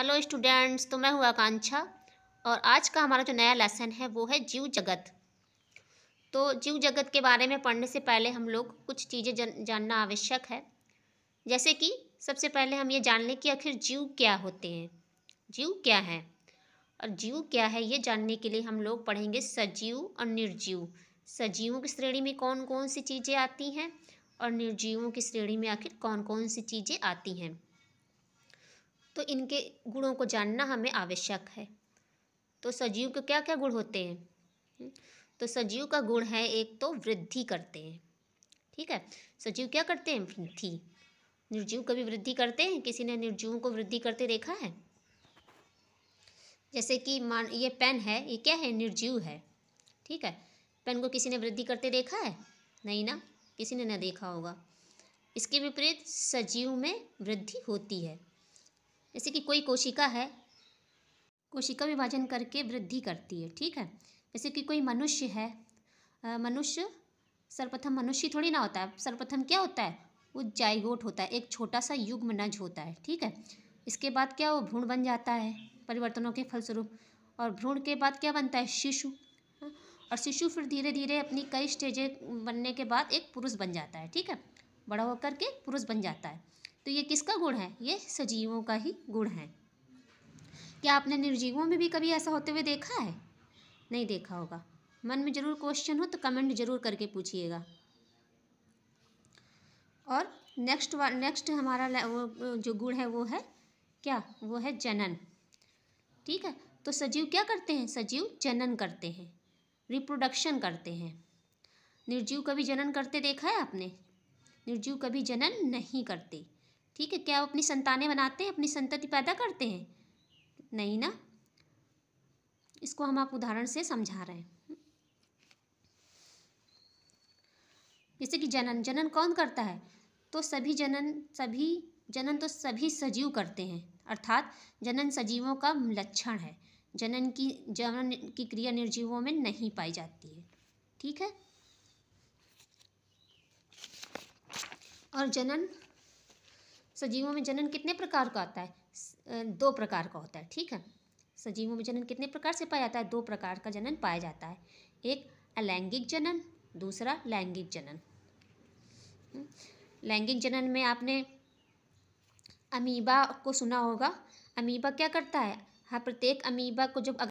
hello students तो मैं हूँ आकांक्षा और आज का हमारा जो नया लेसन है वो है जीव जगत तो जीव जगत के बारे में पढ़ने से पहले हम लोग कुछ चीज़ें जन जानना आवश्यक है जैसे कि सबसे पहले हम ये जान लें कि आखिर जीव क्या होते हैं जीव क्या है और जीव क्या है ये जानने के लिए हम लोग पढ़ेंगे सजीव और निर्जीव सजीवों की श्रेणी में कौन कौन सी चीज़ें आती हैं और निर्जीवों की श्रेणी में आखिर कौन कौन सी चीज़ें आती हैं तो इनके गुणों को जानना हमें आवश्यक है तो सजीव के क्या क्या गुण होते हैं हम्म, तो सजीव का गुण है एक तो वृद्धि करते हैं ठीक है सजीव क्या करते हैं वृद्धि निर्जीव कभी वृद्धि करते हैं किसी ने निर्जीवों को वृद्धि करते देखा है जैसे कि मान ये पेन है ये क्या है निर्जीव है ठीक है पेन को किसी ने वृद्धि करते देखा है नहीं ना किसी ने ना देखा होगा इसके विपरीत सजीव में वृद्धि होती है जैसे कि कोई कोशिका है कोशिका विभाजन करके वृद्धि करती है ठीक है जैसे कि कोई मनुष्य है मनुष्य सर्वप्रथम मनुष्य थोड़ी ना होता है सर्वप्रथम क्या होता है वो जायगोट होता है एक छोटा सा नज होता है ठीक है इसके बाद क्या वो भ्रूण बन जाता है परिवर्तनों के फलस्वरूप और भ्रूण के बाद क्या बनता है शिशु और शिशु फिर धीरे धीरे अपनी कई स्टेजें बनने के बाद एक पुरुष बन जाता है ठीक है बड़ा होकर के पुरुष बन जाता है तो ये किसका गुण है ये सजीवों का ही गुण है क्या आपने निर्जीवों में भी कभी ऐसा होते हुए देखा है नहीं देखा होगा मन में ज़रूर क्वेश्चन हो तो कमेंट ज़रूर करके पूछिएगा और नेक्स्ट नेक्स्ट हमारा वो जो गुण है वो है क्या वो है जनन ठीक है तो सजीव क्या करते हैं सजीव जनन करते हैं रिप्रोडक्शन करते हैं निर्जीव कभी जनन करते देखा है आपने निर्जीव कभी जनन नहीं करते ठीक है क्या वो अपनी संतानें बनाते हैं अपनी संतति पैदा करते हैं नहीं ना इसको हम आप उदाहरण से समझा रहे हैं जैसे कि जनन जनन कौन करता है तो सभी जनन सभी जनन तो सभी सजीव करते हैं अर्थात जनन सजीवों का लक्षण है जनन की जनन की क्रिया निर्जीवों में नहीं पाई जाती है ठीक है और जनन सजीवों में जनन कितने प्रकार का आता है दो प्रकार का होता है ठीक है सजीवों में जनन कितने प्रकार से पाया जाता है दो प्रकार का जनन पाया जाता है एक अलैंगिक जनन दूसरा लैंगिक जनन हम्म, लैंगिक जनन में आपने अमीबा को सुना होगा अमीबा क्या करता है हाँ प्रत्येक अमीबा को जब